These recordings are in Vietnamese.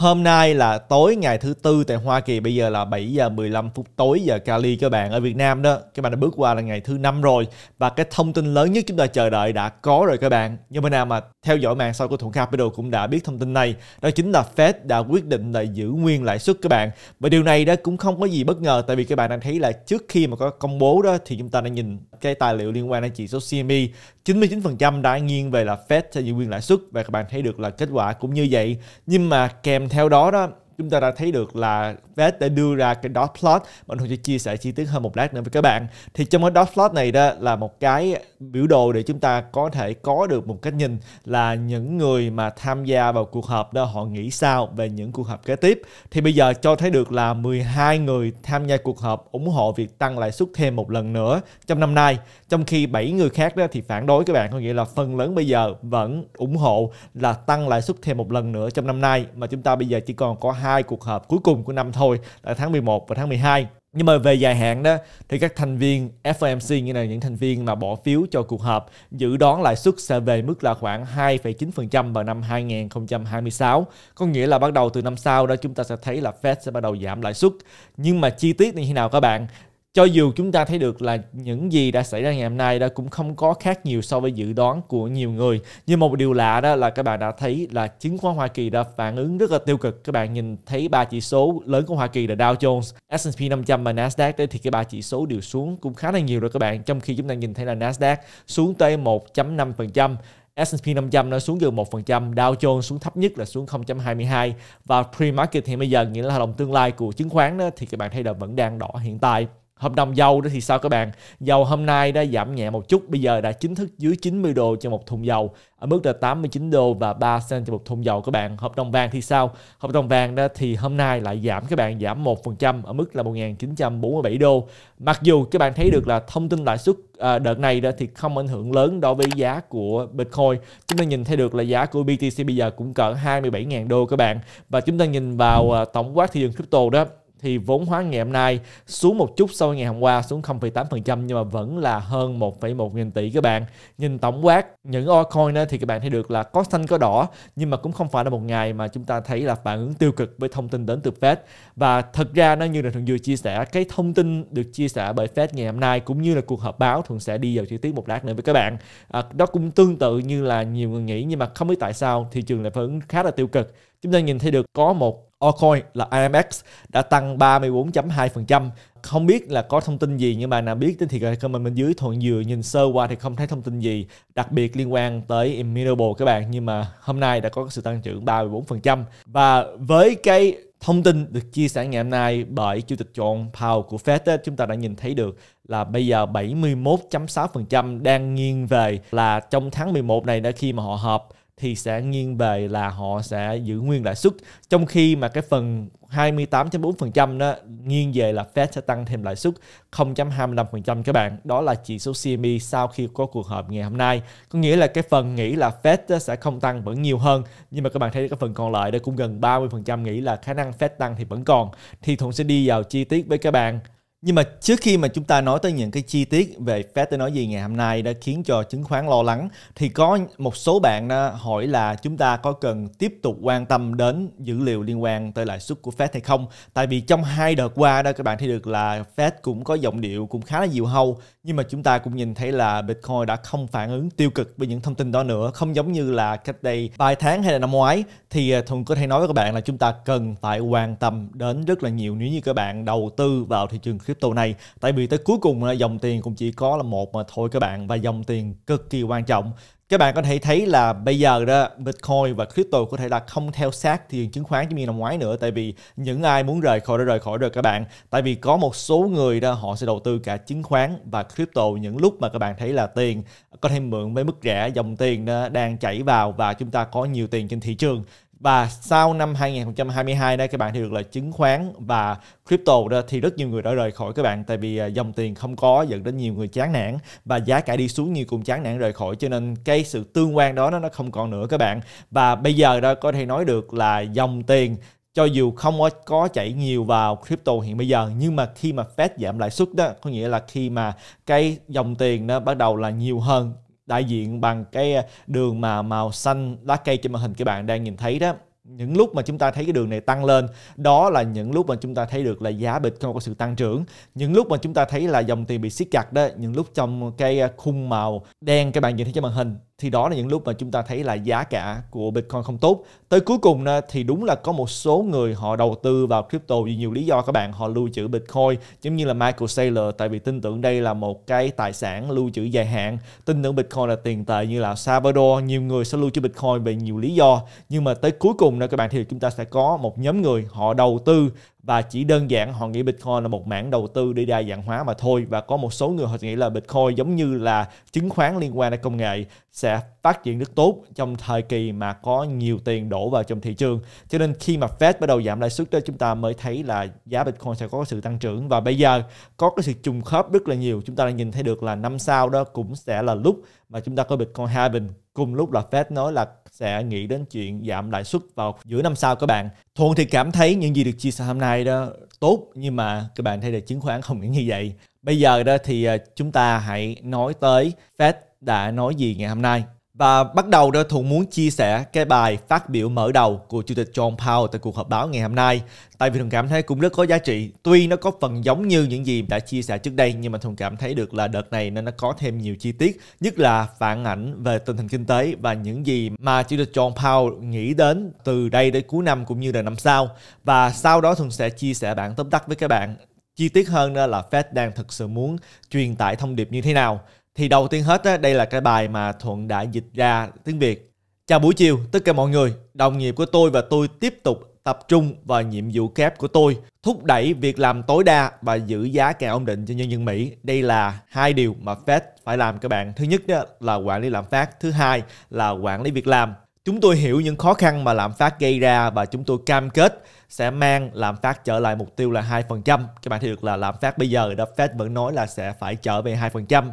Hôm nay là tối ngày thứ tư tại Hoa Kỳ bây giờ là 7 giờ 15 phút tối giờ Cali các bạn ở Việt Nam đó. Các bạn đã bước qua là ngày thứ năm rồi và cái thông tin lớn nhất chúng ta chờ đợi đã có rồi các bạn. Nhưng mà nào mà theo dõi mạng sau của Thuận Capital cũng đã biết thông tin này. Đó chính là Fed đã quyết định là giữ nguyên lãi suất các bạn. Và điều này đó cũng không có gì bất ngờ tại vì các bạn đang thấy là trước khi mà có công bố đó thì chúng ta đang nhìn cái tài liệu liên quan đến chỉ số CME 99% đã nghiêng về là Fed sẽ giữ nguyên lãi suất và các bạn thấy được là kết quả cũng như vậy. Nhưng mà kèm theo đó đó chúng ta đã thấy được là fed đã đưa ra cái dot plot mà tôi sẽ chia sẻ chi tiết hơn một lát nữa với các bạn thì trong cái dot plot này đó là một cái biểu đồ để chúng ta có thể có được một cách nhìn là những người mà tham gia vào cuộc họp đó họ nghĩ sao về những cuộc họp kế tiếp thì bây giờ cho thấy được là 12 người tham gia cuộc họp ủng hộ việc tăng lãi suất thêm một lần nữa trong năm nay trong khi 7 người khác đó thì phản đối các bạn có nghĩa là phần lớn bây giờ vẫn ủng hộ là tăng lãi suất thêm một lần nữa trong năm nay mà chúng ta bây giờ chỉ còn có hai hai cuộc họp cuối cùng của năm thôi là tháng 11 và tháng 12 nhưng mà về dài hạn đó thì các thành viên FOMC như là những thành viên mà bỏ phiếu cho cuộc họp dự đoán lãi suất sẽ về mức là khoảng 2,9% vào năm 2026. Có nghĩa là bắt đầu từ năm sau đó chúng ta sẽ thấy là Fed sẽ bắt đầu giảm lãi suất. Nhưng mà chi tiết như thế nào các bạn cho dù chúng ta thấy được là những gì đã xảy ra ngày hôm nay đó cũng không có khác nhiều so với dự đoán của nhiều người nhưng một điều lạ đó là các bạn đã thấy là chứng khoán Hoa Kỳ đã phản ứng rất là tiêu cực các bạn nhìn thấy ba chỉ số lớn của Hoa Kỳ là Dow Jones S&P 500 và Nasdaq đấy thì cái ba chỉ số đều xuống cũng khá là nhiều rồi các bạn trong khi chúng ta nhìn thấy là Nasdaq xuống tới 1.5% S&P 500 nó xuống gần 1%, Dow Jones xuống thấp nhất là xuống 0.22 và pre-market hiện bây giờ nghĩa là đồng tương lai của chứng khoán đó, thì các bạn thấy là vẫn đang đỏ hiện tại. Hôm đồng dầu đó thì sao các bạn? Dầu hôm nay đã giảm nhẹ một chút, bây giờ đã chính thức dưới 90 đô cho một thùng dầu, ở mức là 89 đô và 3 cent cho một thùng dầu các bạn. Hợp đồng vàng thì sao? Hợp đồng vàng đó thì hôm nay lại giảm các bạn, giảm 1% ở mức là 1947 đô. Mặc dù các bạn thấy được là thông tin lãi suất à, đợt này đó thì không ảnh hưởng lớn đối với giá của Bitcoin. Chúng ta nhìn thấy được là giá của BTC bây giờ cũng cỡ 27.000 đô các bạn. Và chúng ta nhìn vào à, tổng quát thị trường crypto đó thì vốn hóa ngày hôm nay xuống một chút so với ngày hôm qua xuống 0,8% nhưng mà vẫn là hơn 1,1 nghìn tỷ các bạn. Nhìn tổng quát những altcoin thì các bạn thấy được là có xanh có đỏ nhưng mà cũng không phải là một ngày mà chúng ta thấy là phản ứng tiêu cực với thông tin đến từ Fed. Và thật ra nó như là thường vừa chia sẻ cái thông tin được chia sẻ bởi Fed ngày hôm nay cũng như là cuộc họp báo thường sẽ đi vào chi tiết một lát nữa với các bạn. À, đó cũng tương tự như là nhiều người nghĩ nhưng mà không biết tại sao thị trường lại phản ứng khá là tiêu cực chúng ta nhìn thấy được có một altcoin là IMX đã tăng 34.2%. Không biết là có thông tin gì nhưng mà nào biết thì comment bên dưới thuận dừa nhìn sơ qua thì không thấy thông tin gì đặc biệt liên quan tới Imminable các bạn nhưng mà hôm nay đã có sự tăng trưởng 34%. Và với cái thông tin được chia sẻ ngày hôm nay bởi chủ tịch John Powell của Fed ấy, chúng ta đã nhìn thấy được là bây giờ 71.6% đang nghiêng về là trong tháng 11 này đã khi mà họ họp thì sẽ nghiêng về là họ sẽ giữ nguyên lãi suất trong khi mà cái phần 28.4% đó nghiêng về là Fed sẽ tăng thêm lãi suất 0.25% các bạn. Đó là chỉ số CME sau khi có cuộc họp ngày hôm nay. Có nghĩa là cái phần nghĩ là Fed sẽ không tăng vẫn nhiều hơn. Nhưng mà các bạn thấy cái phần còn lại đây cũng gần 30% nghĩ là khả năng Fed tăng thì vẫn còn. Thì Thuận sẽ đi vào chi tiết với các bạn nhưng mà trước khi mà chúng ta nói tới những cái chi tiết về Fed tới nói gì ngày hôm nay đã khiến cho chứng khoán lo lắng thì có một số bạn đã hỏi là chúng ta có cần tiếp tục quan tâm đến dữ liệu liên quan tới lãi suất của Fed hay không? Tại vì trong hai đợt qua đó các bạn thấy được là Fed cũng có giọng điệu cũng khá là dịu hâu nhưng mà chúng ta cũng nhìn thấy là Bitcoin đã không phản ứng tiêu cực với những thông tin đó nữa không giống như là cách đây vài tháng hay là năm ngoái thì à, Thuận có thể nói với các bạn là chúng ta cần phải quan tâm đến rất là nhiều nếu như các bạn đầu tư vào thị trường crypto này tại vì tới cuối cùng là dòng tiền cũng chỉ có là một mà thôi các bạn và dòng tiền cực kỳ quan trọng các bạn có thể thấy là bây giờ đó Bitcoin và crypto có thể là không theo sát thị trường chứng khoán như năm ngoái nữa tại vì những ai muốn rời khỏi đã rời khỏi rồi các bạn tại vì có một số người đó họ sẽ đầu tư cả chứng khoán và crypto những lúc mà các bạn thấy là tiền có thể mượn với mức rẻ dòng tiền đang chảy vào và chúng ta có nhiều tiền trên thị trường và sau năm 2022 đây các bạn thì được là chứng khoán và crypto đó thì rất nhiều người đã rời khỏi các bạn tại vì à, dòng tiền không có dẫn đến nhiều người chán nản và giá cả đi xuống nhiều cùng chán nản rời khỏi cho nên cái sự tương quan đó nó không còn nữa các bạn và bây giờ đó có thể nói được là dòng tiền cho dù không có chảy nhiều vào crypto hiện bây giờ nhưng mà khi mà Fed giảm lãi suất đó có nghĩa là khi mà cái dòng tiền nó bắt đầu là nhiều hơn đại diện bằng cái ờ, đường mà màu xanh lá cây trên màn hình các bạn đang nhìn thấy đó những lúc mà chúng ta thấy cái đường này tăng lên đó là những lúc mà chúng ta thấy được là giá Bitcoin có sự tăng trưởng những lúc mà chúng ta thấy là dòng tiền bị siết chặt đó những lúc trong cái à, khung màu đen các bạn nhìn thấy trên màn hình thì đó là những lúc mà chúng ta thấy là giá cả của Bitcoin không tốt. Tới cuối cùng thì đúng là có một số người họ đầu tư vào crypto vì nhiều lý do các bạn họ lưu trữ Bitcoin giống như là Michael Saylor tại vì tin tưởng đây là một cái tài sản lưu trữ dài hạn. Tin tưởng Bitcoin là tiền tệ như là Salvador, nhiều người sẽ lưu trữ Bitcoin về nhiều lý do nhưng mà tới cuối cùng nữa các bạn thì chúng ta sẽ có một nhóm người họ đầu tư và chỉ đơn giản họ nghĩ Bitcoin là một mảng đầu tư để đa dạng hóa mà thôi và có một số người họ nghĩ là Bitcoin giống như là chứng khoán liên quan đến công nghệ sẽ phát triển rất tốt trong thời kỳ mà có nhiều tiền đổ vào trong thị trường cho nên khi mà Fed bắt đầu giảm lãi suất đó chúng ta mới thấy là giá Bitcoin sẽ có sự tăng trưởng và bây giờ có cái sự trùng khớp rất là nhiều chúng ta đã nhìn thấy được là năm sau đó cũng sẽ là lúc mà chúng ta có Bitcoin halving cùng lúc là Fed nói là sẽ nghĩ đến chuyện giảm lãi suất vào giữa năm sau các bạn. Thuận thì cảm thấy những gì được chia sẻ hôm nay đó tốt nhưng mà các bạn thấy là chứng khoán không nghĩ như vậy. Bây giờ đó thì à, chúng ta hãy nói tới Fed đã nói gì ngày hôm nay. Và bắt đầu đó Thuận muốn chia sẻ cái bài phát biểu mở đầu của Chủ tịch John Powell tại cuộc họp báo ngày hôm nay. Tại vì Thuận cảm thấy cũng rất có giá trị. Tuy nó có phần giống như những gì đã chia sẻ trước đây nhưng mà Thuận cảm thấy được là đợt này nên nó có thêm nhiều chi tiết. Nhất là phản ảnh về tình hình kinh tế và những gì mà Chủ tịch John Powell nghĩ đến từ đây đến cuối năm cũng như là năm sau. Và sau đó Thuận sẽ chia sẻ bản tóm tắt với các bạn chi tiết hơn là Fed đang thực sự muốn truyền tải thông điệp như thế nào thì đầu tiên hết á, đây là cái bài mà Thuận đã dịch ra tiếng Việt. Chào buổi chiều tất cả mọi người, đồng nghiệp của tôi và tôi tiếp tục tập trung vào nhiệm vụ kép của tôi, thúc đẩy việc làm tối đa và giữ giá càng ổn định cho nhân dân Mỹ. Đây là hai điều mà Fed phải làm các bạn. Thứ nhất đó là quản lý lạm phát, thứ hai là quản lý việc làm. Chúng tôi hiểu những khó khăn mà lạm phát gây ra và chúng tôi cam kết sẽ mang lạm phát trở lại mục tiêu là 2%. Các bạn thấy được là lạm phát bây giờ đó Fed vẫn nói là sẽ phải trở về 2%.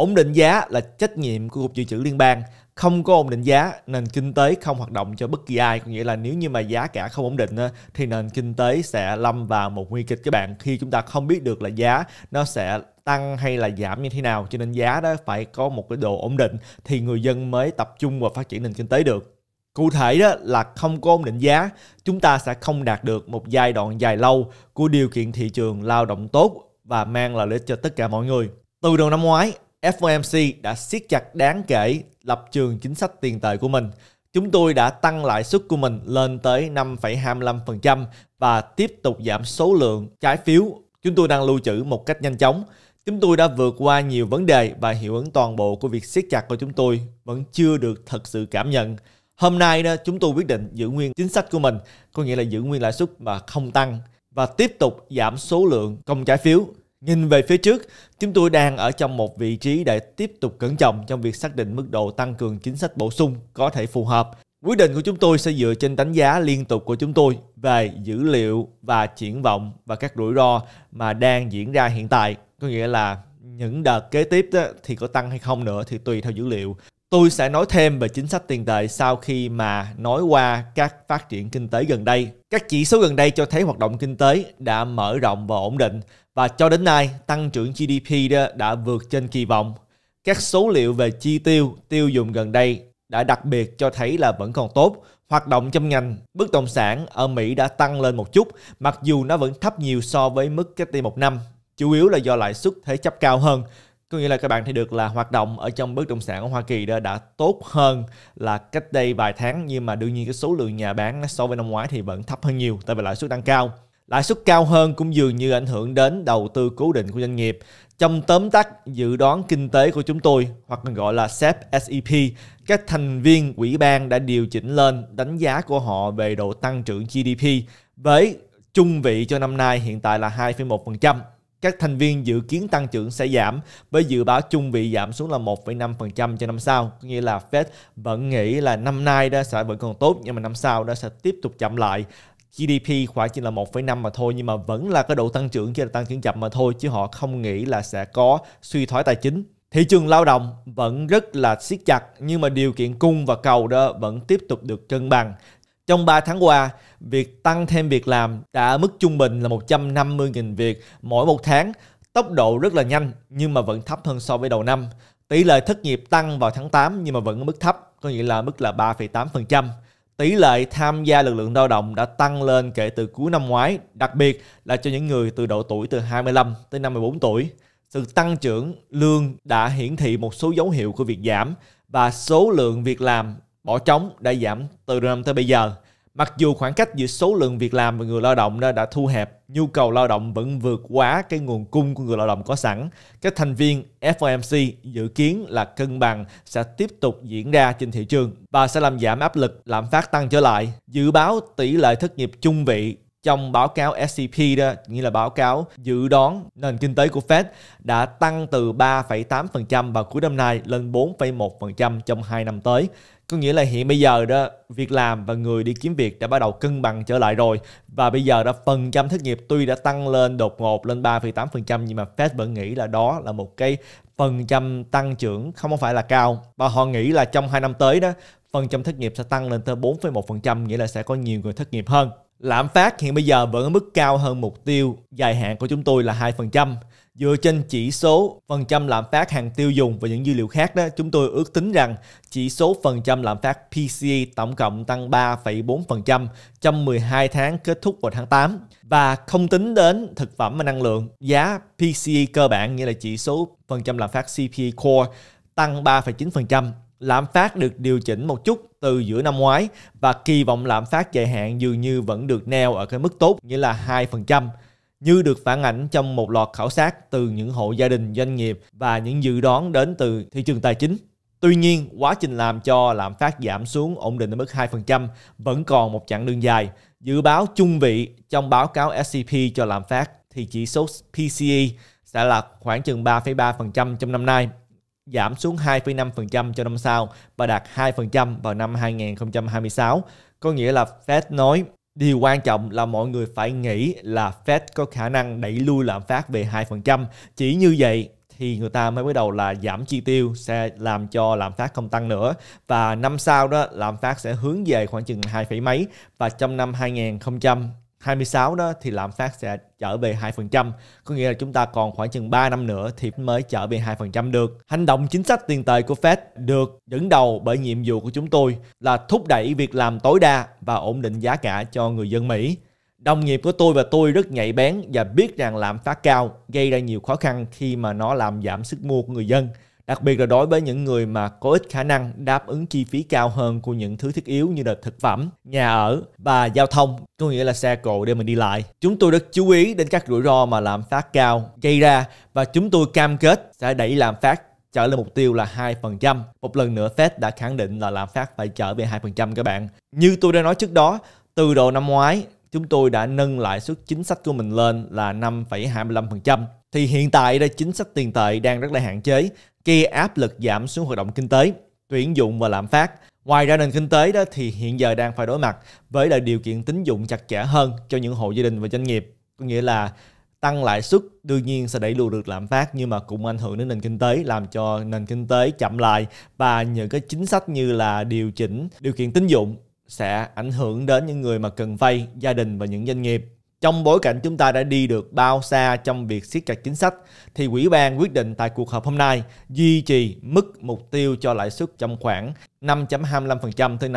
Ổn định giá là trách nhiệm của Cục Dự trữ Liên bang. Không có ổn định giá, nền kinh tế không hoạt động cho bất kỳ ai. Có nghĩa là nếu như mà giá cả không ổn định thì nền kinh tế sẽ lâm vào một nguy kịch các bạn khi chúng ta không biết được là giá nó sẽ tăng hay là giảm như thế nào cho nên giá đó phải có một cái độ ổn định thì người dân mới tập trung vào phát triển nền kinh tế được Cụ thể đó là không có ổn định giá, chúng ta sẽ không đạt được một giai đoạn dài lâu của điều kiện thị trường lao động tốt và mang lợi ích cho tất cả mọi người. Từ đầu năm ngoái, FOMC đã siết chặt đáng kể lập trường chính sách tiền tệ của mình. Chúng tôi đã tăng lãi suất của mình lên tới 5,25% và tiếp tục giảm số lượng trái phiếu chúng tôi đang lưu trữ một cách nhanh chóng. Chúng tôi đã vượt qua nhiều vấn đề và hiệu ứng toàn bộ của việc siết chặt của chúng tôi vẫn chưa được thật sự cảm nhận. Hôm nay đó, chúng tôi quyết định giữ nguyên chính sách của mình, có nghĩa là giữ nguyên lãi suất mà không tăng và tiếp tục giảm số lượng công trái phiếu. Nhìn về phía trước, chúng tôi đang ở trong một vị trí để tiếp tục cẩn trọng trong việc xác định mức độ tăng cường chính sách bổ sung có thể phù hợp. Quyết định của chúng tôi sẽ dựa trên đánh giá liên tục của chúng tôi về dữ liệu và triển vọng và các rủi ro mà đang diễn ra hiện tại. Có nghĩa là những đợt kế tiếp đó, thì có tăng hay không nữa thì tùy theo dữ liệu. Tôi sẽ nói thêm về chính sách tiền tệ sau khi mà nói qua các phát triển kinh tế gần đây. Các chỉ số gần đây cho thấy hoạt động kinh tế đã mở rộng và ổn định và cho đến nay tăng trưởng GDP đó đã vượt trên kỳ vọng. Các số liệu về chi tiêu, tiêu dùng gần đây đã đặc biệt cho thấy là vẫn còn tốt. Hoạt động trong ngành bất động sản ở Mỹ đã tăng lên một chút, mặc dù nó vẫn thấp nhiều so với mức cách đây một năm, chủ yếu là do lãi suất thế chấp cao hơn. Có nghĩa là các bạn thấy được là hoạt động ở trong bất động sản ở Hoa Kỳ đã, đã tốt hơn là cách đây vài tháng nhưng mà đương nhiên cái số lượng nhà bán so với năm ngoái thì vẫn thấp hơn nhiều tại vì lãi suất đang cao. Lãi suất cao hơn cũng dường như ảnh hưởng đến đầu tư cố định của doanh nghiệp. Trong tóm tắt dự đoán kinh tế của chúng tôi, hoặc còn gọi là SEP SEP, các thành viên quỹ ban đã điều chỉnh lên đánh giá của họ về độ tăng trưởng GDP với trung vị cho năm nay hiện tại là 2,1%. Các thành viên dự kiến tăng trưởng sẽ giảm với dự báo trung vị giảm xuống là 1,5% cho năm sau. Có nghĩa là Fed vẫn nghĩ là năm nay đó sẽ vẫn còn tốt nhưng mà năm sau đó sẽ tiếp tục chậm lại GDP khoảng chỉ là 1,5 mà thôi nhưng mà vẫn là cái độ tăng trưởng chỉ là tăng trưởng chậm mà thôi chứ họ không nghĩ là sẽ có suy thoái tài chính. Thị trường lao động vẫn rất là siết chặt nhưng mà điều kiện cung và cầu đó vẫn tiếp tục được cân bằng. Trong 3 tháng qua, việc tăng thêm việc làm đã mức trung bình là 150.000 việc mỗi một tháng, tốc độ rất là nhanh nhưng mà vẫn thấp hơn so với đầu năm. Tỷ lệ thất nghiệp tăng vào tháng 8 nhưng mà vẫn ở mức thấp, có nghĩa là mức là 3,8% tỷ lệ tham gia lực lượng lao động đã tăng lên kể từ cuối năm ngoái, đặc biệt là cho những người từ độ tuổi từ 25 tới 54 tuổi. Sự tăng trưởng lương đã hiển thị một số dấu hiệu của việc giảm và số lượng việc làm bỏ trống đã giảm từ năm tới bây giờ. Mặc dù khoảng cách giữa số lượng việc làm và người lao động đã thu hẹp, nhu cầu lao động vẫn vượt quá cái nguồn cung của người lao động có sẵn. Các thành viên FOMC dự kiến là cân bằng sẽ tiếp tục diễn ra trên thị trường và sẽ làm giảm áp lực lạm phát tăng trở lại. Dự báo tỷ lệ thất nghiệp trung vị trong báo cáo SCP e đó, nghĩa là báo cáo dự đoán nền kinh tế của Fed đã tăng từ 3,8% vào cuối năm nay lên 4,1% trong 2 năm tới có nghĩa là hiện bây giờ đó việc làm và người đi kiếm việc đã bắt đầu cân bằng trở lại rồi và bây giờ đó phần trăm thất nghiệp tuy đã tăng lên đột ngột lên 3,8% nhưng mà Fed vẫn nghĩ là đó là một cái phần trăm tăng trưởng không phải là cao và họ nghĩ là trong 2 năm tới đó phần trăm thất nghiệp sẽ tăng lên tới 4,1% nghĩa là sẽ có nhiều người thất nghiệp hơn. Lạm phát hiện bây giờ vẫn ở mức cao hơn mục tiêu dài hạn của chúng tôi là 2%. Dựa trên chỉ số phần trăm lạm phát hàng tiêu dùng và những dữ liệu khác đó, chúng tôi ước tính rằng chỉ số phần trăm lạm phát PCE tổng cộng tăng 3,4% trong 12 tháng kết thúc vào tháng 8 và không tính đến thực phẩm và năng lượng. Giá PCE cơ bản nghĩa là chỉ số phần trăm lạm phát CPI Core tăng 3,9%. Lạm phát được điều chỉnh một chút từ giữa năm ngoái và kỳ vọng lạm phát dài hạn dường như vẫn được neo ở cái mức tốt nghĩa là 2% như được phản ảnh trong một loạt khảo sát từ những hộ gia đình doanh nghiệp và những dự đoán đến từ thị trường tài chính. Tuy nhiên, quá trình làm cho lạm phát giảm xuống ổn định ở mức 2% vẫn còn một chặng đường dài. Dự báo chung vị trong báo cáo SCP cho lạm phát thì chỉ số PCE sẽ là khoảng chừng 3,3% trong năm nay, giảm xuống 2,5% cho năm sau và đạt 2% vào năm 2026. Có nghĩa là Fed nói Điều quan trọng là mọi người phải nghĩ là Fed có khả năng đẩy lui lạm phát về 2%. Chỉ như vậy thì người ta mới bắt đầu là giảm chi tiêu sẽ làm cho lạm phát không tăng nữa và năm sau đó lạm phát sẽ hướng về khoảng chừng 2, mấy và trong năm 2000 26 đó thì lạm phát sẽ trở về 2%, có nghĩa là chúng ta còn khoảng chừng 3 năm nữa thì mới trở về 2% được. Hành động chính sách tiền tệ của Fed được dẫn đầu bởi nhiệm vụ của chúng tôi là thúc đẩy việc làm tối đa và ổn định giá cả cho người dân Mỹ. Đồng nghiệp của tôi và tôi rất nhạy bén và biết rằng lạm phát cao gây ra nhiều khó khăn khi mà nó làm giảm sức mua của người dân Đặc biệt là đối với những người mà có ít khả năng đáp ứng chi phí cao hơn của những thứ thiết yếu như là thực phẩm, nhà ở và giao thông, có nghĩa là xe cộ để mình đi lại. Chúng tôi rất chú ý đến các rủi ro mà lạm phát cao gây ra và chúng tôi cam kết sẽ đẩy lạm phát trở lên mục tiêu là 2%. Một lần nữa Fed đã khẳng định là lạm phát phải trở về 2% các bạn. Như tôi đã nói trước đó, từ đầu năm ngoái chúng tôi đã nâng lãi suất chính sách của mình lên là 5,25%. Thì hiện tại đây chính sách tiền tệ đang rất là hạn chế gây áp lực giảm xuống hoạt động kinh tế, tuyển dụng và lạm phát. Ngoài ra nền kinh tế đó thì hiện giờ đang phải đối mặt với lại điều kiện tín dụng chặt chẽ hơn cho những hộ gia đình và doanh nghiệp, có nghĩa là tăng lãi suất đương nhiên sẽ đẩy lùi được lạm phát nhưng mà cũng ảnh hưởng đến nền kinh tế làm cho nền kinh tế chậm lại và những cái chính sách như là điều chỉnh điều kiện tín dụng sẽ ảnh hưởng đến những người mà cần vay, gia đình và những doanh nghiệp trong bối cảnh chúng ta đã đi được bao xa trong việc siết chặt chính sách, thì quỹ ban quyết định tại cuộc họp hôm nay duy trì mức mục tiêu cho lãi suất trong khoảng 5.25% tới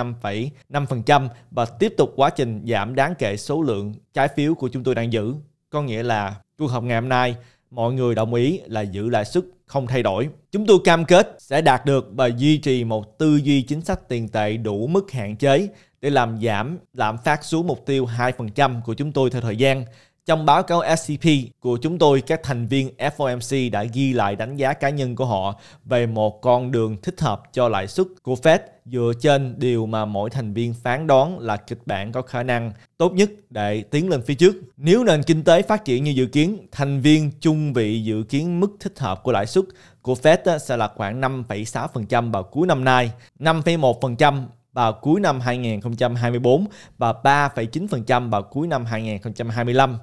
5,5% và tiếp tục quá trình giảm đáng kể số lượng trái phiếu của chúng tôi đang giữ. Có nghĩa là cuộc họp ngày hôm nay mọi người đồng ý là giữ lãi suất không thay đổi. Chúng tôi cam kết sẽ đạt được và duy trì một tư duy chính sách tiền tệ đủ mức hạn chế để làm giảm lạm phát xuống mục tiêu 2% của chúng tôi theo thời gian. Trong báo cáo SCP của chúng tôi, các thành viên FOMC đã ghi lại đánh giá cá nhân của họ về một con đường thích hợp cho lãi suất của Fed dựa trên điều mà mỗi thành viên phán đoán là kịch bản có khả năng tốt nhất để tiến lên phía trước. Nếu nền kinh tế phát triển như dự kiến, thành viên chung vị dự kiến mức thích hợp của lãi suất của Fed sẽ là khoảng 5,6% vào cuối năm nay, 5,1% vào cuối năm 2024 và 3,9% vào cuối năm 2025.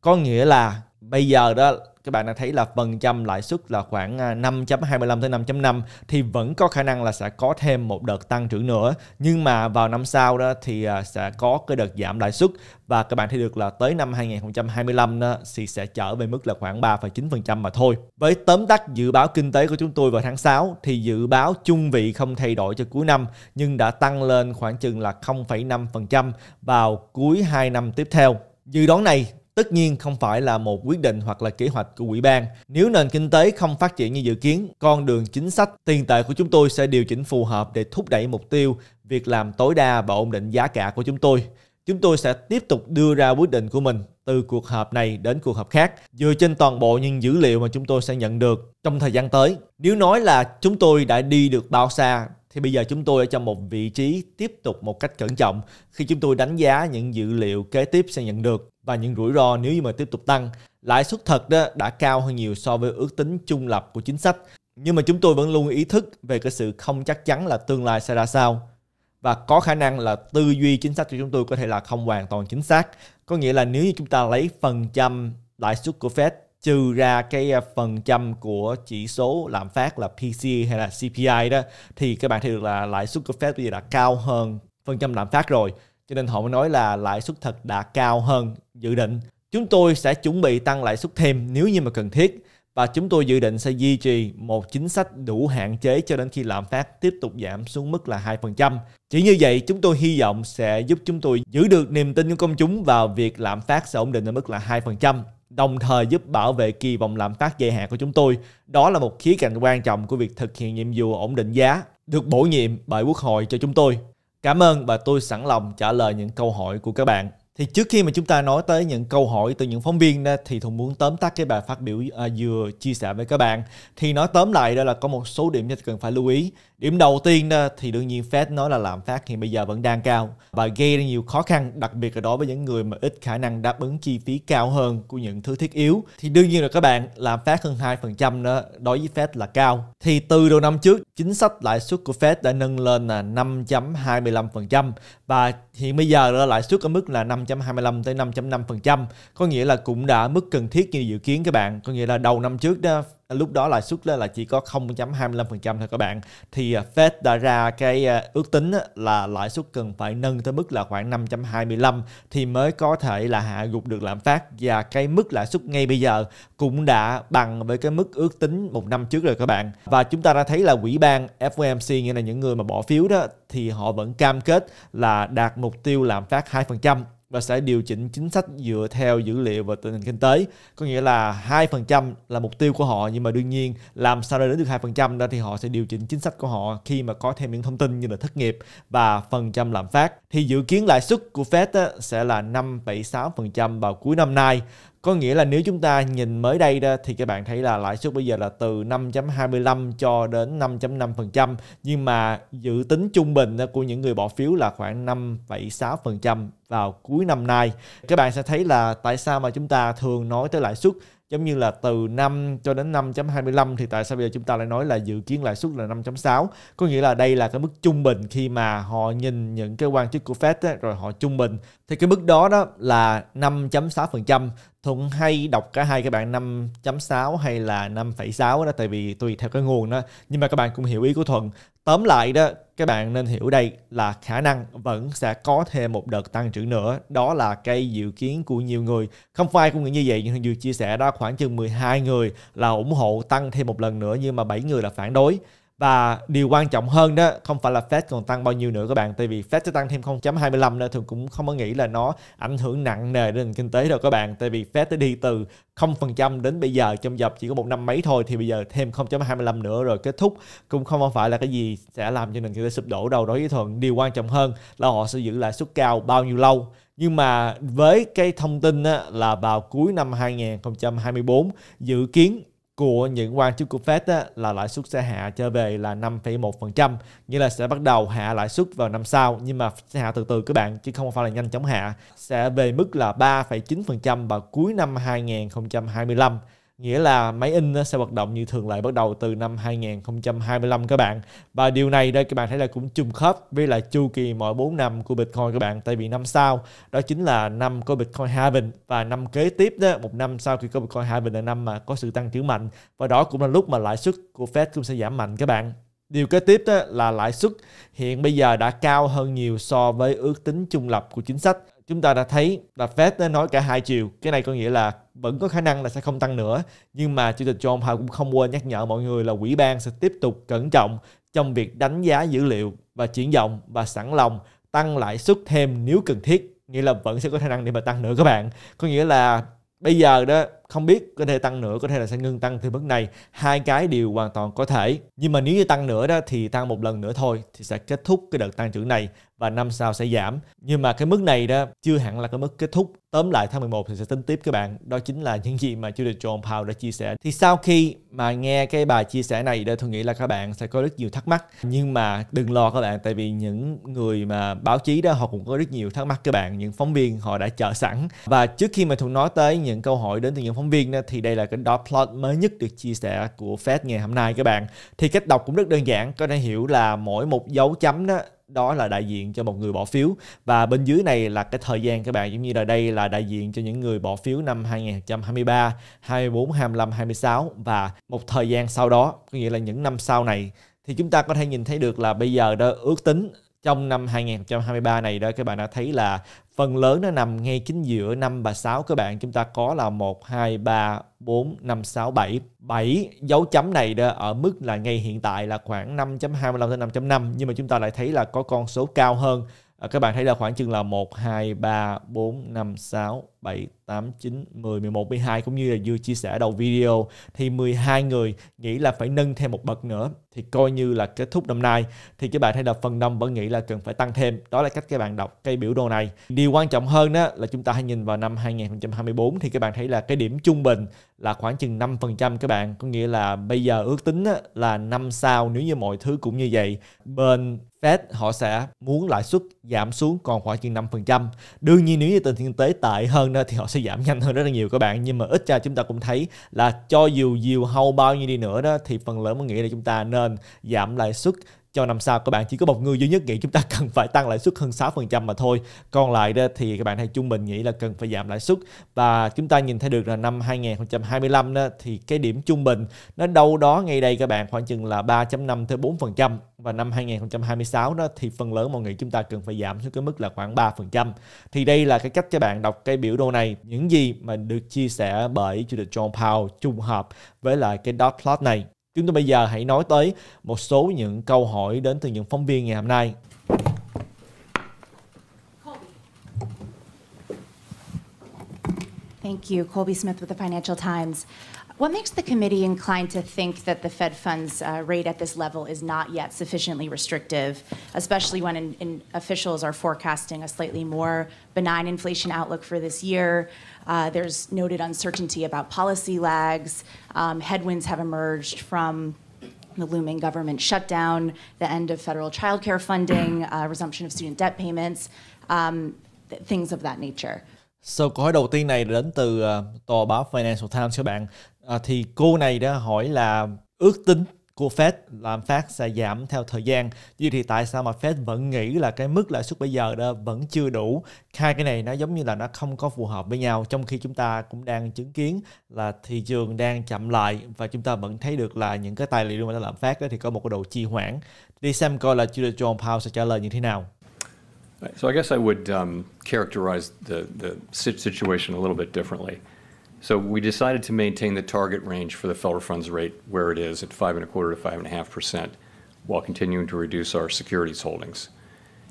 Có nghĩa là bây giờ đó các bạn đã thấy là phần trăm lãi suất là khoảng 5.25 à, tới 5.5 thì vẫn có khả năng là sẽ có thêm một đợt tăng trưởng nữa nhưng mà vào năm sau đó thì à, sẽ có cái đợt giảm lãi suất và các bạn thấy được là tới năm 2025 đó, thì sẽ trở về mức là khoảng 3,9% mà thôi. Với tóm tắt dự báo kinh tế của chúng tôi vào tháng 6 thì dự báo chung vị không thay đổi cho cuối năm nhưng đã tăng lên khoảng chừng là 0,5% vào cuối 2 năm tiếp theo. Dự đoán này Tất nhiên không phải là một quyết định hoặc là kế hoạch của quỹ ban. Nếu nền kinh tế không phát triển như dự kiến, con đường chính sách tiền tệ của chúng tôi sẽ điều chỉnh phù hợp để thúc đẩy mục tiêu việc làm tối đa và ổn định giá cả của chúng tôi. Chúng tôi sẽ tiếp tục đưa ra quyết định của mình từ cuộc họp này đến cuộc họp khác dựa trên toàn bộ những dữ liệu mà chúng tôi sẽ nhận được trong thời gian tới. Nếu nói là chúng tôi đã đi được bao xa thì bây giờ chúng tôi ở trong một vị trí tiếp tục một cách cẩn trọng khi chúng tôi đánh giá những dữ liệu kế tiếp sẽ nhận được và những rủi ro nếu như mà tiếp tục tăng. Lãi suất thật đó đã cao hơn nhiều so với ước tính trung lập của chính sách, nhưng mà chúng tôi vẫn luôn ý thức về cái sự không chắc chắn là tương lai sẽ ra sao và có khả năng là tư duy chính sách của chúng tôi có thể là không hoàn toàn chính xác. Có nghĩa là nếu như chúng ta lấy phần trăm lãi suất của Fed trừ ra cái à, phần trăm của chỉ số lạm phát là PCE hay là CPI đó thì các bạn thấy được là lãi suất của Fed bây giờ đã cao hơn phần trăm lạm phát rồi cho nên họ mới nói là lãi suất thật đã cao hơn dự định. Chúng tôi sẽ chuẩn bị tăng lãi suất thêm nếu như mà cần thiết và chúng tôi dự định sẽ duy trì một chính sách đủ hạn chế cho đến khi lạm phát tiếp tục giảm xuống mức là 2%. Chỉ như vậy, chúng tôi hy vọng sẽ giúp chúng tôi giữ được niềm tin của công chúng vào việc lạm phát sẽ ổn định ở mức là 2%, đồng thời giúp bảo vệ kỳ vọng lạm phát dài hạn của chúng tôi. Đó là một khía cạnh quan trọng của việc thực hiện nhiệm vụ ổn định giá được bổ nhiệm bởi Quốc hội cho chúng tôi. Cảm ơn và tôi sẵn lòng trả lời những câu hỏi của các bạn thì trước khi mà chúng ta nói tới những câu hỏi từ những phóng viên thì Thùng muốn tóm tắt cái bài phát biểu à, vừa chia sẻ với các bạn thì nói tóm lại đó là có một số điểm cần phải lưu ý điểm đầu tiên thì đương nhiên Fed nói là lạm phát hiện bây giờ vẫn đang cao và gây ra nhiều khó khăn đặc biệt là đối với những người mà ít khả năng đáp ứng chi phí cao hơn của những thứ thiết yếu thì đương nhiên là các bạn lạm phát hơn 2% đó đối với Fed là cao thì từ đầu năm trước chính sách lãi suất của Fed đã nâng lên là 5.25% và hiện bây giờ lãi suất ở mức là 5 5.25 tới 5.5%, có nghĩa là cũng đã mức cần thiết như dự kiến các bạn, có nghĩa là đầu năm trước đó lúc đó lãi suất là chỉ có 0.25% thôi các bạn thì à, Fed đã ra cái à, ước tính là lãi suất cần phải nâng tới mức là khoảng 5.25 thì mới có thể là hạ gục được lạm phát và cái mức lãi suất ngay bây giờ cũng đã bằng với cái mức ước tính một năm trước rồi các bạn và chúng ta đã thấy là quỹ ban FOMC như là những người mà bỏ phiếu đó thì họ vẫn cam kết là đạt mục tiêu lạm phát 2% và sẽ điều chỉnh chính sách dựa theo dữ liệu và tình hình kinh tế. Có nghĩa là 2% là mục tiêu của họ nhưng mà đương nhiên làm sao để đến được 2% đó thì họ sẽ điều chỉnh chính sách của họ khi mà có thêm những thông tin như là thất nghiệp và phần trăm lạm phát. Thì dự kiến lãi suất của Fed sẽ là 5,6% vào cuối năm nay có nghĩa là nếu chúng ta nhìn mới đây đó thì các bạn thấy là lãi suất bây giờ là từ 5.25 cho đến 5.5% nhưng mà dự tính trung bình của những người bỏ phiếu là khoảng 5.6% vào cuối năm nay. Các bạn sẽ thấy là tại sao mà chúng ta thường nói tới lãi suất giống như là từ 5 cho đến 5.25 thì tại sao bây giờ chúng ta lại nói là dự kiến lãi suất là 5.6 có nghĩa là đây là cái mức trung bình khi mà họ nhìn những cái quan chức của Fed ấy, rồi họ trung bình thì cái mức đó đó là 5.6% Thuận hay đọc cả hai các bạn 5.6 hay là 5,6 đó tại vì tùy theo cái nguồn đó nhưng mà các bạn cũng hiểu ý của Thuận tóm lại đó các bạn nên hiểu đây là khả năng vẫn sẽ có thêm một đợt tăng trưởng nữa đó là cái dự kiến của nhiều người không phải cũng nghĩ như vậy nhưng Dư chia sẻ đó khoảng chừng 12 người là ủng hộ tăng thêm một lần nữa nhưng mà 7 người là phản đối và điều quan trọng hơn đó không phải là Fed còn tăng bao nhiêu nữa các bạn tại vì Fed sẽ tăng thêm 0.25 nữa thì cũng không có nghĩ là nó ảnh hưởng nặng nề đến nền kinh tế đâu các bạn tại vì Fed đã đi từ 0% đến bây giờ trong dọc chỉ có một năm mấy thôi thì bây giờ thêm 0.25 nữa rồi kết thúc cũng không phải là cái gì sẽ làm cho nền kinh tế sụp đổ đâu đối với thuận điều quan trọng hơn là họ sẽ giữ lại suất cao bao nhiêu lâu nhưng mà với cái thông tin là vào cuối năm 2024 dự kiến của những quan chức của Fed á, là lãi suất sẽ hạ trở về là 5,1%, nghĩa là sẽ bắt đầu hạ lãi suất vào năm sau nhưng mà sẽ hạ từ từ các bạn chứ không phải là nhanh chóng hạ, sẽ về mức là 3,9% vào cuối năm 2025 nghĩa là máy in sẽ hoạt động như thường lệ bắt đầu từ năm 2025 các bạn và điều này đây các bạn thấy là cũng trùng khớp với lại chu kỳ mỗi 4 năm của Bitcoin các bạn tại vì năm sau đó chính là năm có Bitcoin halving và năm kế tiếp đó một năm sau khi có Bitcoin halving là năm mà có sự tăng trưởng mạnh và đó cũng là lúc mà lãi suất của Fed cũng sẽ giảm mạnh các bạn Điều kế tiếp đó là lãi suất hiện bây giờ đã cao hơn nhiều so với ước tính trung lập của chính sách. Chúng ta đã thấy là Fed nói cả hai chiều. Cái này có nghĩa là vẫn có khả năng là sẽ không tăng nữa nhưng mà chủ tịch John Powell cũng không quên nhắc nhở mọi người là quỹ ban sẽ tiếp tục cẩn trọng trong việc đánh giá dữ liệu và chuyển động và sẵn lòng tăng lãi suất thêm nếu cần thiết nghĩa là vẫn sẽ có khả năng để mà tăng nữa các bạn có nghĩa là bây giờ đó không biết có thể tăng nữa có thể là sẽ ngưng tăng thêm mức này hai cái đều hoàn toàn có thể nhưng mà nếu như tăng nữa đó thì tăng một lần nữa thôi thì sẽ kết thúc cái đợt tăng trưởng này và năm sau sẽ giảm nhưng mà cái mức này đó chưa hẳn là cái mức kết thúc tóm lại tháng 11 thì sẽ tính tiếp các bạn đó chính là những gì mà chủ tịch John Powell đã chia sẻ thì sau khi mà nghe cái bài chia sẻ này đó tôi nghĩ là các bạn sẽ có rất nhiều thắc mắc nhưng mà đừng lo các bạn tại vì những người mà báo chí đó họ cũng có rất nhiều thắc mắc các bạn những phóng viên họ đã chờ sẵn và trước khi mà tôi nói tới những câu hỏi đến từ những những phóng viên thì đây là cái dot plot mới nhất được chia sẻ của Fed ngày hôm nay các bạn. Thì cách đọc cũng rất đơn giản, có thể hiểu là mỗi một dấu chấm đó đó là đại diện cho một người bỏ phiếu và bên dưới này là cái thời gian các bạn giống như là đây là đại diện cho những người bỏ phiếu năm 2023, 24, 25, 26 và một thời gian sau đó có nghĩa là những năm sau này thì chúng ta có thể nhìn thấy được là bây giờ đó ước tính trong năm 2023 này đó các bạn đã thấy là phần lớn nó nằm ngay chính giữa năm và 6 các bạn chúng ta có là 1 2 3 4 5 6 7 7 dấu chấm này đó ở mức là ngay hiện tại là khoảng 5.25 đến 5.5 nhưng mà chúng ta lại thấy là có con số cao hơn à, các bạn thấy là khoảng chừng là 1 2 3 4 5 6 7, 8, 9, 10, 11, 12 cũng như là vừa chia sẻ đầu video thì 12 người nghĩ là phải nâng thêm một bậc nữa thì coi như là kết thúc năm nay thì các bạn thấy là phần đông vẫn nghĩ là cần phải tăng thêm đó là cách các bạn đọc cây biểu đồ này điều quan trọng hơn đó là chúng ta hãy nhìn vào năm 2024 thì các bạn thấy là cái điểm trung bình là khoảng chừng 5% các bạn có nghĩa là bây giờ ước tính là năm sau nếu như mọi thứ cũng như vậy bên Fed họ sẽ muốn lãi suất giảm xuống còn khoảng chừng 5%. Đương nhiên nếu như tình hình kinh tế tệ hơn hơn thì họ sẽ giảm nhanh hơn rất là nhiều các bạn nhưng mà ít ra chúng ta cũng thấy là cho dù diều hâu bao nhiêu đi nữa đó thì phần lớn mình nghĩ là chúng ta nên giảm lãi suất cho năm sau các bạn chỉ có một người duy nhất nghĩ chúng ta cần phải tăng lãi suất hơn 6% mà thôi. Còn lại đó thì các bạn hãy trung bình nghĩ là cần phải giảm lãi suất và chúng ta nhìn thấy được là năm 2025 đó, thì cái điểm trung bình nó đâu đó ngay đây các bạn khoảng chừng là 3.5 tới 4% và năm 2026 đó thì phần lớn mọi người chúng ta cần phải giảm xuống cái mức là khoảng 3%. Thì đây là cái cách các bạn đọc cái biểu đồ này, những gì mà được chia sẻ bởi Chủ tịch John Powell trùng hợp với lại cái dot plot này Chúng tôi bây giờ hãy nói tới một số những câu hỏi đến từ những phóng viên ngày hôm nay. Thank you. Colby Smith with the Financial Times. What makes the committee inclined to think that the Fed funds uh, rate at this level is not yet sufficiently restrictive, especially when in, in officials are forecasting a slightly more benign inflation outlook for this year? Uh, there's noted uncertainty about policy lags. Um, headwinds have emerged from the looming government shutdown, the end of federal child care funding, uh, resumption of student debt payments, um, th things of that nature. So câu hỏi đầu tiên này đến từ uh, tờ báo Financial Times các bạn. thì cô này đã hỏi là ước tính của Fed làm phát sẽ giảm theo thời gian. Vậy thì tại sao mà Fed vẫn nghĩ là cái mức lãi suất bây giờ đó vẫn chưa đủ? Hai cái này nó giống như là nó không có phù hợp với nhau trong khi chúng ta cũng đang chứng kiến là thị trường đang chậm lại và chúng ta vẫn thấy được là những cái tài liệu mà nó làm phát đó thì có một cái độ trì hoãn. Đi xem coi là Jerome Powell sẽ trả lời như thế nào. So I guess I would um, characterize the, the situation a little bit differently. So we decided to maintain the target range for the federal funds rate where it is at five and a quarter to five and a half percent while continuing to reduce our securities holdings.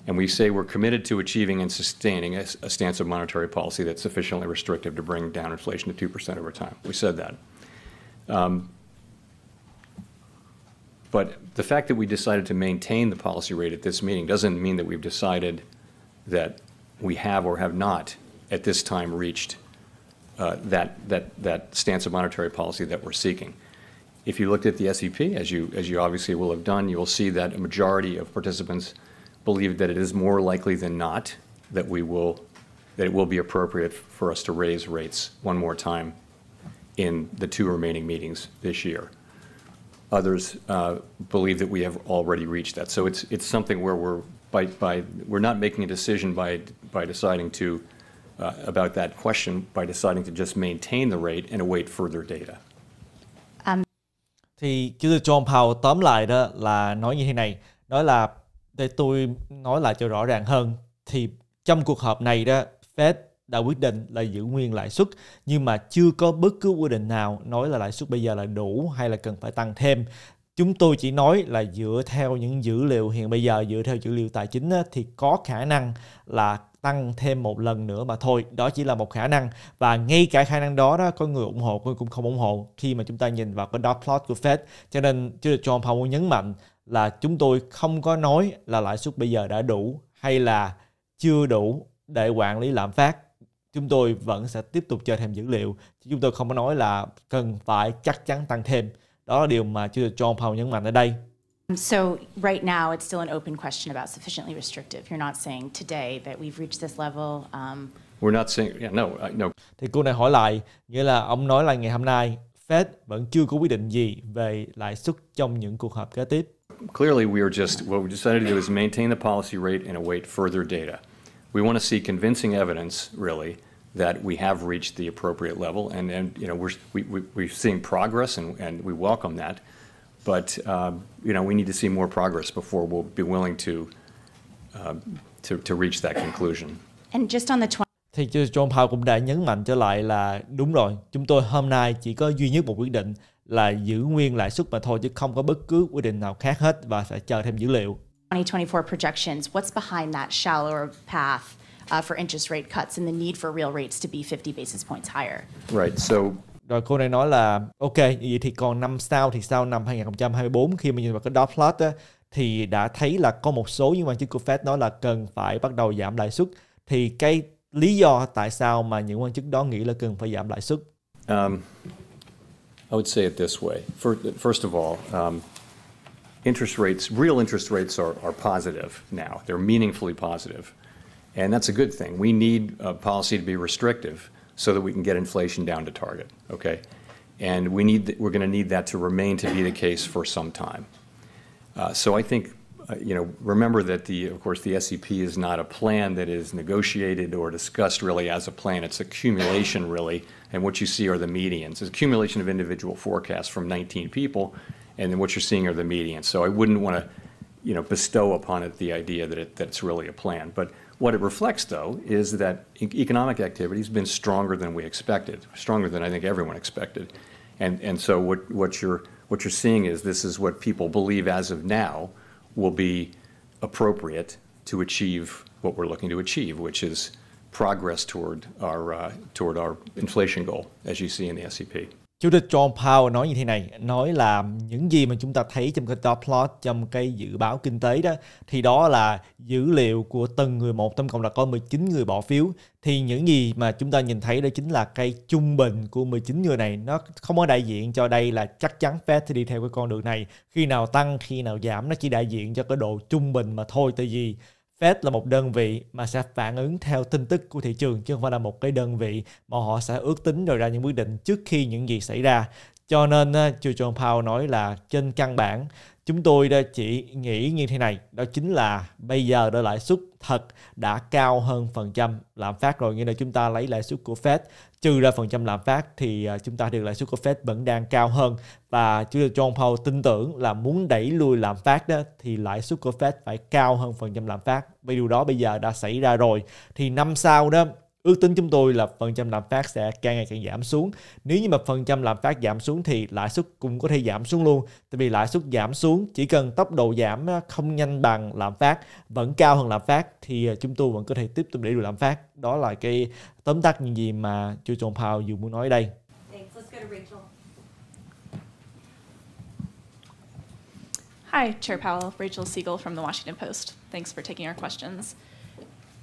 And we say we're committed to achieving and sustaining a, a stance of monetary policy that's sufficiently restrictive to bring down inflation to 2% over time. We said that. Um, but the fact that we decided to maintain the policy rate at this meeting doesn't mean that we've decided that we have or have not at this time reached uh, that, that, that stance of monetary policy that we're seeking. If you looked at the SEP, as you, as you obviously will have done, you will see that a majority of participants believe that it is more likely than not that we will that it will be appropriate for us to raise rates one more time in the two remaining meetings this year. Others uh, believe that we have already reached that. So it's it's something where we're by, by we're not making a decision by by deciding to uh, about that question by deciding to just maintain the rate and await further data. Um. Thì chủ tịch John Powell tóm lại đó là nói như thế này, nói là để tôi nói lại cho rõ ràng hơn thì trong cuộc họp này đó Fed đã quyết định là giữ nguyên lãi suất nhưng mà chưa có bất cứ quy định nào nói là lãi suất bây giờ là đủ hay là cần phải tăng thêm chúng tôi chỉ nói là dựa theo những dữ liệu hiện bây giờ dựa theo dữ liệu tài chính á, thì có khả năng là tăng thêm một lần nữa mà thôi đó chỉ là một khả năng và ngay cả khả năng đó đó có người ủng hộ có người cũng không ủng hộ khi mà chúng ta nhìn vào cái dot plot của Fed cho nên Chủ tịch John Powell nhấn mạnh là chúng tôi không có nói là lãi suất bây giờ đã đủ hay là chưa đủ để quản lý lạm phát chúng tôi vẫn sẽ tiếp tục chờ thêm dữ liệu chúng tôi không có nói là cần phải chắc chắn tăng thêm đó là điều mà Chủ tịch John Powell nhấn mạnh ở đây Um, so right now, it's still an open question about sufficiently restrictive. You're not saying today that we've reached this level. Um, We're not saying, yeah, no, no. Thì cô này hỏi lại, nghĩa là ông nói là ngày hôm nay Fed vẫn chưa có quyết định gì về lãi suất trong những cuộc họp kế tiếp. Clearly, we are just what we decided to do is maintain the policy rate and await further data. We want to see convincing evidence, really, that we have reached the appropriate level, and and you know we're we, we, we're seeing progress, and and we welcome that. But um, you know, we need to see more progress before we'll be willing to uh, to, to reach that conclusion. And just on the 20 thì John Powell cũng đã nhấn mạnh trở lại là đúng rồi, chúng tôi hôm nay chỉ có duy nhất một quyết định là giữ nguyên lãi suất mà thôi chứ không có bất cứ quyết định nào khác hết và sẽ chờ thêm dữ liệu. 2024 projections, what's behind that shallower path uh, for interest rate cuts and the need for real rates to be 50 basis points higher? Right. So rồi cô này nói là ok như vậy thì còn năm sau thì sau năm 2024 khi mà nhìn vào cái dot plot á, thì đã thấy là có một số những quan chức của Fed nói là cần phải bắt đầu giảm lãi suất thì cái lý do tại sao mà những quan chức đó nghĩ là cần phải giảm lãi suất um, I would say it this way first of all um, interest rates real interest rates are, are positive now they're meaningfully positive and that's a good thing we need a policy to be restrictive so that we can get inflation down to target, okay? And we need, we're going to need that to remain to be the case for some time. Uh, so I think, uh, you know, remember that the, of course, the SEP is not a plan that is negotiated or discussed really as a plan. It's accumulation really, and what you see are the medians. It's accumulation of individual forecasts from 19 people, and then what you're seeing are the medians. So I wouldn't want to, you know, bestow upon it the idea that, it, that it's really a plan. But what it reflects, though, is that economic activity has been stronger than we expected, stronger than I think everyone expected. And, and so what, what, you're, what you're seeing is this is what people believe as of now will be appropriate to achieve what we're looking to achieve, which is progress toward our, uh, toward our inflation goal, as you see in the SEP. Chủ tịch John Powell nói như thế này, nói là những gì mà chúng ta thấy trong cái dot plot trong cái dự báo kinh tế đó thì đó là dữ liệu của từng người một tổng cộng là có 19 người bỏ phiếu thì những gì mà chúng ta nhìn thấy đó chính là cái trung bình của 19 người này nó không có đại diện cho đây là chắc chắn Fed sẽ đi theo cái con đường này khi nào tăng khi nào giảm nó chỉ đại diện cho cái độ trung bình mà thôi tại vì Fed là một đơn vị mà sẽ phản ứng theo tin tức của thị trường chứ không phải là một cái đơn vị mà họ sẽ ước tính rồi ra những quyết định trước khi những gì xảy ra. Cho nên Joe ờ, John Powell nói là trên căn bản Chúng tôi chỉ nghĩ như thế này, đó chính là bây giờ đã lãi suất thật đã cao hơn phần trăm lạm phát rồi, nghĩa là chúng ta lấy lãi suất của Fed trừ ra phần trăm lạm phát thì à, chúng ta được lãi suất của Fed vẫn đang cao hơn và chủ tịch John Paul tin tưởng là muốn đẩy lùi lạm phát đó thì lãi suất của Fed phải cao hơn phần trăm lạm phát. Vì điều đó bây giờ đã xảy ra rồi thì năm sau đó Ước tính chúng tôi là phần trăm lạm phát sẽ càng ngày càng giảm xuống. Nếu như mà phần trăm lạm phát giảm xuống thì lãi suất cũng có thể giảm xuống luôn. Tại vì lãi suất giảm xuống chỉ cần tốc độ giảm không nhanh bằng lạm phát, vẫn cao hơn lạm phát thì à, chúng tôi vẫn có thể tiếp tục để đuổi lạm phát. Đó là cái tóm tắt những gì mà Chu Trọng Powell vừa muốn nói đây. Hi, Chair Powell, Rachel Siegel from the Washington Post. Thanks for taking our questions.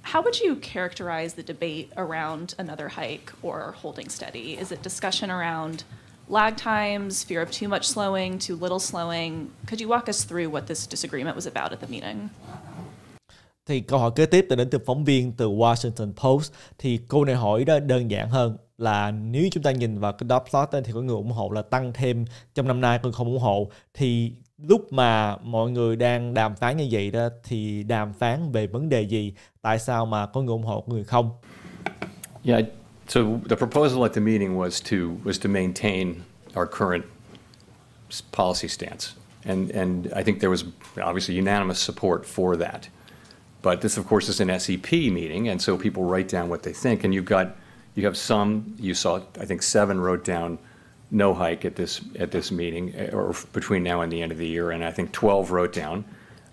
How would you characterize the debate around another hike or holding steady? Is it discussion around lag times, fear of too much slowing, too little slowing? Could you walk us through what this disagreement was about at the meeting? Thì câu hỏi kế tiếp đã đến từ phóng viên từ Washington Post thì cô này hỏi đó đơn giản hơn là nếu chúng ta nhìn vào cái dot plot thì có người ủng hộ là tăng thêm trong năm nay còn không ủng hộ thì lúc mà mọi người đang đàm phán như vậy đó thì đàm phán về vấn đề gì tại sao mà có người ủng hộ người không yeah so the proposal at the meeting was to was to maintain our current policy stance and and I think there was obviously unanimous support for that but this of course is an SEP meeting and so people write down what they think and you've got you have some you saw I think seven wrote down no hike at this at this meeting eh, or between now and the end of the year, and I think 12 wrote down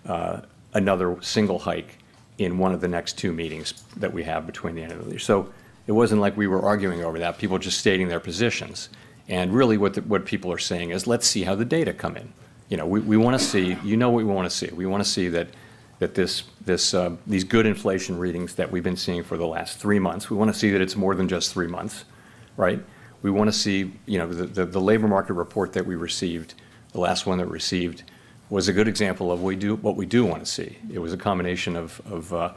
uh, another single hike in one of the next two meetings that we have between the end of the year. So it wasn't like we were arguing over that. People just stating their positions, and really what the, what people are saying is, let's see how the data come in. You know, we, we want to see. You know what we want to see. We want to see that that this this uh, these good inflation readings that we've been seeing for the last three months. We want to see that it's more than just three months, right? we want to see, you know, the, the, the, labor market report that we received, the last one that we received, was a good example of we do, what we do want to see. It was a combination of, of uh,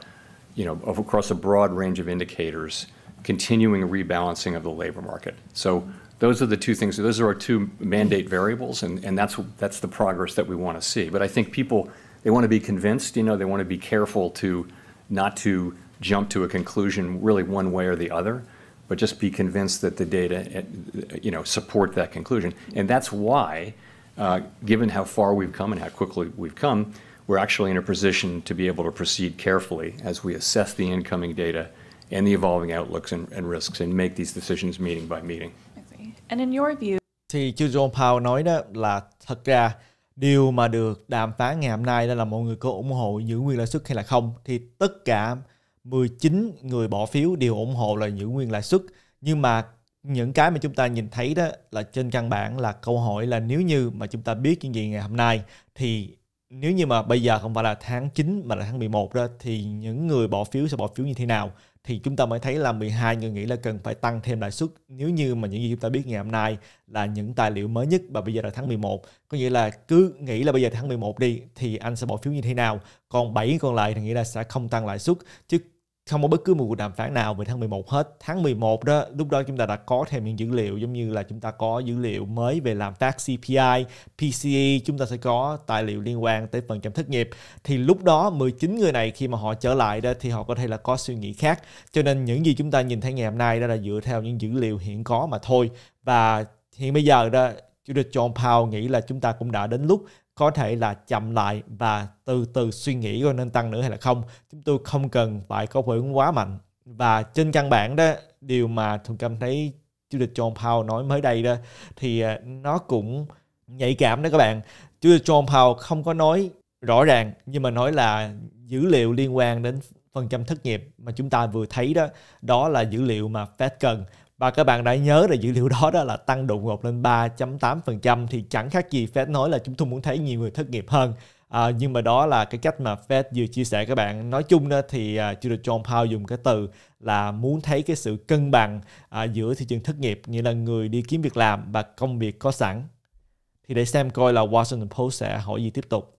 you know, of across a broad range of indicators, continuing rebalancing of the labor market. So those are the two things. Those are our two mandate variables, and, and that's, that's the progress that we want to see. But I think people, they want to be convinced, you know, they want to be careful to not to jump to a conclusion really one way or the other but just be convinced that the data you know, support that conclusion. And that's why, uh, given how far we've come and how quickly we've come, we're actually in a position to be able to proceed carefully as we assess the incoming data and the evolving outlooks and, and risks and make these decisions meeting by meeting. And in your view, thì Chu Jong nói đó là thật ra điều mà được đàm phán ngày hôm nay đó là mọi người có ủng hộ giữ nguyên lãi suất hay là không thì tất cả 19 người bỏ phiếu đều ủng hộ là giữ nguyên lãi suất. Nhưng mà những cái mà chúng ta nhìn thấy đó là trên căn bản là câu hỏi là nếu như mà chúng ta biết những gì ngày hôm nay thì nếu như mà bây giờ không phải là tháng 9 mà là tháng 11 đó thì những người bỏ phiếu sẽ bỏ phiếu như thế nào thì chúng ta mới thấy là 12 người nghĩ là cần phải tăng thêm lãi suất nếu như mà những gì chúng ta biết ngày hôm nay là những tài liệu mới nhất và bây giờ là tháng 11 có nghĩa là cứ nghĩ là bây giờ tháng 11 đi thì anh sẽ bỏ phiếu như thế nào còn 7 còn lại thì nghĩ là sẽ không tăng lãi suất chứ không có bất cứ một cuộc đàm phán nào về tháng 11 hết. Tháng 11 đó, lúc đó chúng ta đã có thêm những dữ liệu giống như là chúng ta có dữ liệu mới về làm phát CPI, PCE, chúng ta sẽ có tài liệu liên quan tới phần trăm thất nghiệp. Thì lúc đó 19 người này khi mà họ trở lại đó thì họ có thể là có suy nghĩ khác. Cho nên những gì chúng ta nhìn thấy ngày hôm nay đó là dựa theo những dữ liệu hiện có mà thôi. Và hiện bây giờ đó Chủ tịch John Powell nghĩ là chúng ta cũng đã đến lúc có thể là chậm lại và từ từ suy nghĩ coi nên tăng nữa hay là không chúng tôi không cần phải có phản ứng quá mạnh và trên căn bản đó điều mà tôi cảm thấy chủ tịch John Powell nói mới đây đó thì à, nó cũng nhạy cảm đó các bạn chủ tịch John Powell không có nói rõ ràng nhưng mà nói là dữ liệu liên quan đến phần trăm thất nghiệp mà chúng ta vừa thấy đó đó là dữ liệu mà Fed cần và các bạn đã nhớ là dữ liệu đó đó là tăng đột ngột lên 3.8% thì chẳng khác gì Fed nói là chúng tôi muốn thấy nhiều người thất nghiệp hơn. À, nhưng mà đó là cái cách mà Fed vừa chia sẻ các bạn. Nói chung đó thì uh, à, Jerome John Powell dùng cái từ là muốn thấy cái sự cân bằng uh, giữa thị trường thất nghiệp như là người đi kiếm việc làm và công việc có sẵn. Thì để xem coi là Washington Post sẽ hỏi gì tiếp tục.